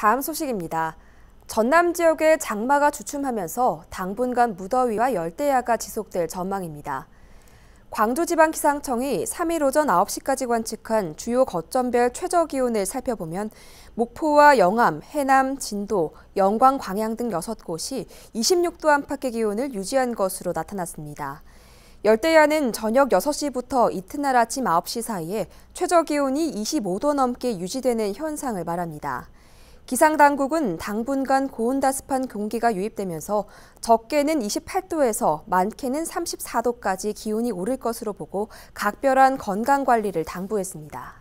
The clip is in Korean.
다음 소식입니다. 전남 지역에 장마가 주춤하면서 당분간 무더위와 열대야가 지속될 전망입니다. 광주지방기상청이 3일 오전 9시까지 관측한 주요 거점별 최저기온을 살펴보면 목포와 영암, 해남, 진도, 영광, 광양 등 6곳이 26도 안팎의 기온을 유지한 것으로 나타났습니다. 열대야는 저녁 6시부터 이튿날 아침 9시 사이에 최저기온이 25도 넘게 유지되는 현상을 말합니다. 기상당국은 당분간 고온다습한 공기가 유입되면서 적게는 28도에서 많게는 34도까지 기온이 오를 것으로 보고 각별한 건강관리를 당부했습니다.